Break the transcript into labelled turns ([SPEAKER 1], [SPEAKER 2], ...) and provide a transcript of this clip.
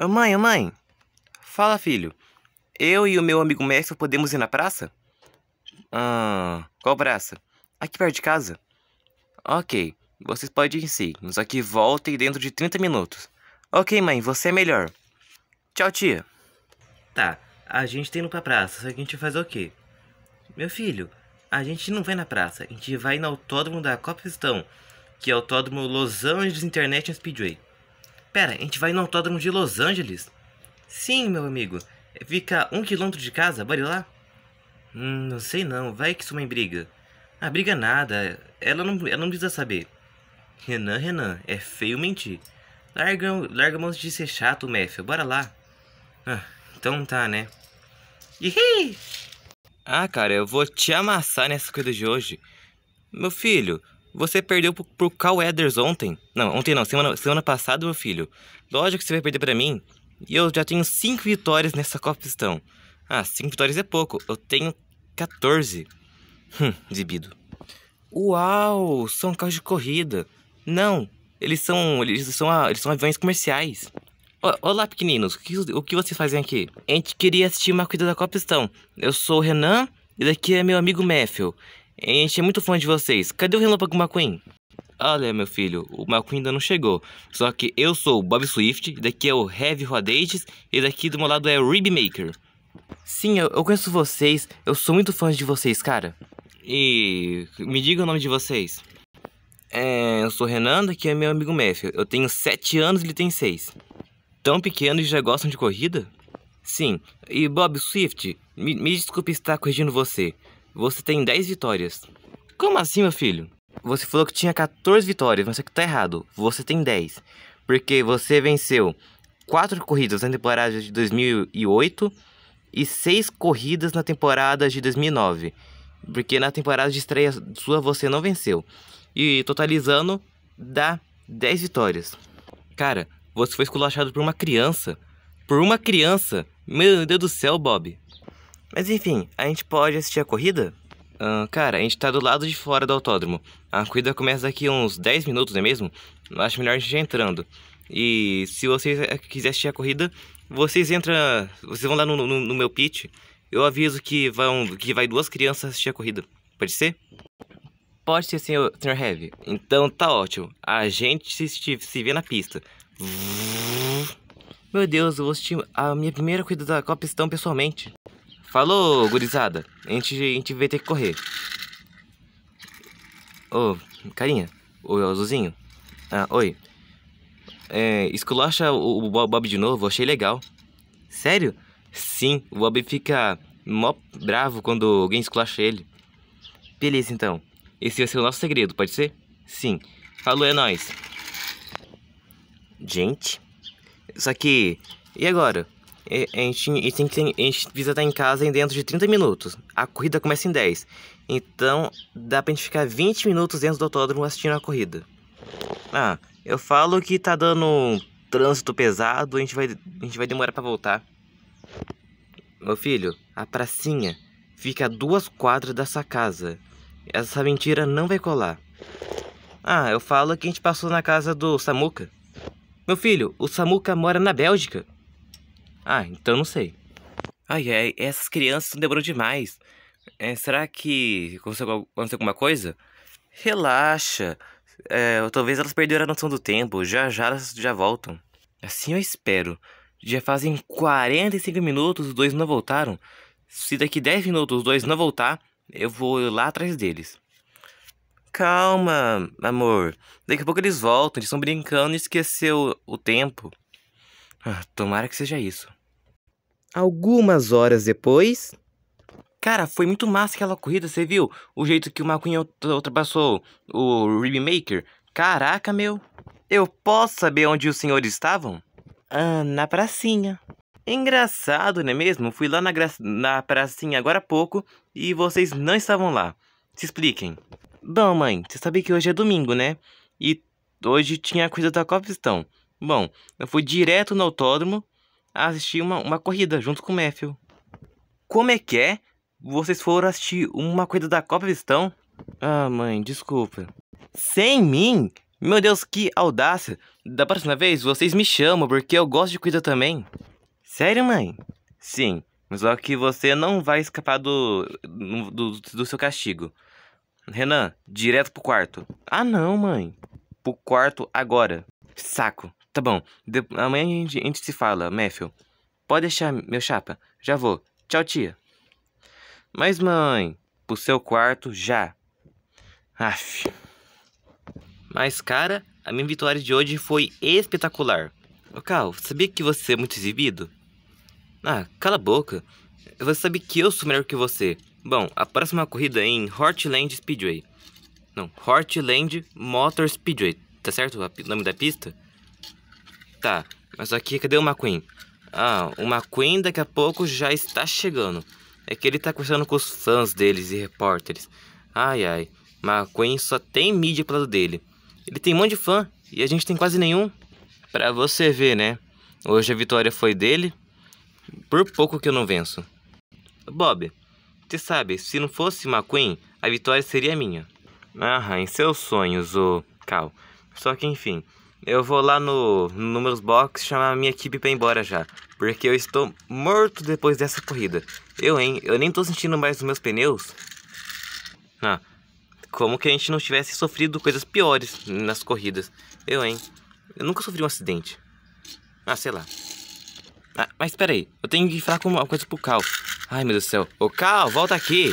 [SPEAKER 1] Ô mãe, ô mãe. Fala, filho. Eu e o meu amigo Mestre podemos ir na praça? Ah, qual praça? Aqui perto de casa. Ok, vocês podem ir sim, Mas aqui voltem dentro de 30 minutos. Ok, mãe, você é melhor. Tchau, tia. Tá, a gente tem tá indo pra praça, só que a gente faz o quê? Meu filho, a gente não vai na praça, a gente vai no autódromo da Copa Pistão, que é o autódromo Los Angeles International Speedway. Pera, a gente vai no autódromo de Los Angeles? Sim, meu amigo. Fica um quilômetro de casa, bora lá? Hum, não sei não, vai que sua é mãe briga. Ah, briga nada, ela não, ela não precisa saber. Renan, Renan, é feio mentir. Larga, larga a mão de ser chato, Matthew, bora lá. Ah, então tá, né? Ihi! Ah, cara, eu vou te amassar nessa coisa de hoje. Meu filho, você perdeu pro, pro Cal Eders ontem. Não, ontem não, semana, semana passada, meu filho. Lógico que você vai perder para mim. E eu já tenho 5 vitórias nessa Copa Pistão. Ah, 5 vitórias é pouco. Eu tenho 14. Hum, exibido. Uau, são carros de corrida. Não, eles são, eles são, eles são aviões comerciais. Olá, pequeninos. O que, o que vocês fazem aqui? A gente queria assistir uma corrida da Copa Pistão. Eu sou o Renan e daqui é meu amigo Matthew. A gente é muito fã de vocês. Cadê o Relâmpago McQueen? Olha, meu filho, o McQueen ainda não chegou. Só que eu sou o Bob Swift, daqui é o Heavy Rodates e daqui do meu lado é o Rib Maker. Sim, eu, eu conheço vocês, eu sou muito fã de vocês, cara. E me diga o nome de vocês. É, eu sou o Renan, daqui é meu amigo Matthew. Eu tenho 7 anos e ele tem 6. Tão pequenos e já gostam de corrida? Sim. E Bob Swift, me, me desculpe estar corrigindo você. Você tem 10 vitórias. Como assim, meu filho? Você falou que tinha 14 vitórias, mas isso é aqui tá errado. Você tem 10. Porque você venceu 4 corridas na temporada de 2008 e 6 corridas na temporada de 2009. Porque na temporada de estreia sua você não venceu. E totalizando, dá 10 vitórias. Cara, você foi esculachado por uma criança. Por uma criança! Meu Deus do céu, Bob! Mas enfim, a gente pode assistir a corrida? Uh, cara, a gente tá do lado de fora do autódromo. A corrida começa daqui uns 10 minutos, não é mesmo? Acho melhor a gente ir entrando. E se vocês eh, quiserem assistir a corrida, vocês entram. Vocês vão lá no, no, no meu pit. Eu aviso que, vão, que vai duas crianças assistir a corrida. Pode ser? Pode ser, senhor, senhor Heavy. Então tá ótimo. A gente se, se vê na pista. Meu Deus, eu vou assistir a minha primeira corrida da Copa Estão pessoalmente. Falou, gurizada. A gente, a gente vai ter que correr. Ô, oh, carinha. Ô, oh, azulzinho. Ah, oi. É, esculacha o, o Bob de novo, achei legal. Sério? Sim, o Bob fica mó bravo quando alguém esculacha ele. Beleza, então. Esse vai ser o nosso segredo, pode ser? Sim. Falou, é nóis. Gente. Só que... E agora? a gente, a gente, tem, a gente precisa estar em casa em dentro de 30 minutos. A corrida começa em 10. Então, dá pra gente ficar 20 minutos dentro do autódromo assistindo a corrida. Ah, eu falo que tá dando um trânsito pesado, a gente vai, a gente vai demorar para voltar. Meu filho, a pracinha fica a duas quadras da sua casa. Essa mentira não vai colar. Ah, eu falo que a gente passou na casa do Samuca. Meu filho, o Samuca mora na Bélgica. Ah, então não sei. Ai, ai, essas crianças estão demorando demais. É, será que aconteceu, alguma coisa? Relaxa. É, talvez elas perderam a noção do tempo. Já já elas já voltam. Assim eu espero. Já fazem 45 minutos os dois não voltaram. Se daqui 10 minutos os dois não voltar, eu vou lá atrás deles. Calma, amor. Daqui a pouco eles voltam. Eles estão brincando e esqueceu o tempo. Ah, tomara que seja isso. Algumas horas depois. Cara, foi muito massa aquela corrida, você viu? O jeito que o Macunha ultrapassou o Ribmaker. Caraca, meu. Eu posso saber onde os senhores estavam? Ah, na pracinha. Engraçado, não é mesmo? Fui lá na, gra... na pracinha agora há pouco e vocês não estavam lá. Se expliquem. Bom, mãe, você sabe que hoje é domingo, né? E hoje tinha a coisa da copa, estão? Bom, eu fui direto no autódromo assistir uma, uma corrida junto com o Matthew. Como é que é? Vocês foram assistir uma corrida da Copa Vistão? Ah, mãe, desculpa. Sem mim? Meu Deus, que audácia! Da próxima vez vocês me chamam porque eu gosto de corrida também. Sério, mãe? Sim, mas só que você não vai escapar do, do, do seu castigo. Renan, direto pro quarto. Ah, não, mãe. Pro quarto agora. Saco. Tá bom. De... Amanhã a gente, a gente se fala, Matthew. Pode deixar, meu chapa. Já vou. Tchau, tia. Mas, mãe, pro seu quarto já. Aff. Mas, cara, a minha vitória de hoje foi espetacular. Ô, Cal, sabia que você é muito exibido? Ah, cala a boca. Você sabe que eu sou melhor que você. Bom, a próxima corrida é em Hortland Speedway. Não, Hortland Motor Speedway. Tá certo o nome da pista? Tá, mas aqui cadê o McQueen? Ah, o McQueen daqui a pouco já está chegando. É que ele está conversando com os fãs deles e repórteres. Ai ai, McQueen só tem mídia pro lado dele. Ele tem um monte de fã e a gente tem quase nenhum. Pra você ver, né? Hoje a vitória foi dele. Por pouco que eu não venço. Bob, você sabe, se não fosse McQueen, a vitória seria minha. Ah, em seus sonhos, o Cal. Só que enfim, eu vou lá no, no Números Box chamar a minha equipe pra ir embora já. Porque eu estou morto depois dessa corrida. Eu, hein? Eu nem tô sentindo mais os meus pneus. Ah, como que a gente não tivesse sofrido coisas piores nas corridas. Eu, hein? Eu nunca sofri um acidente. Ah, sei lá. Ah, mas peraí, eu tenho que falar com uma coisa pro Cal. Ai, meu Deus do céu. Ô, Cal, volta aqui.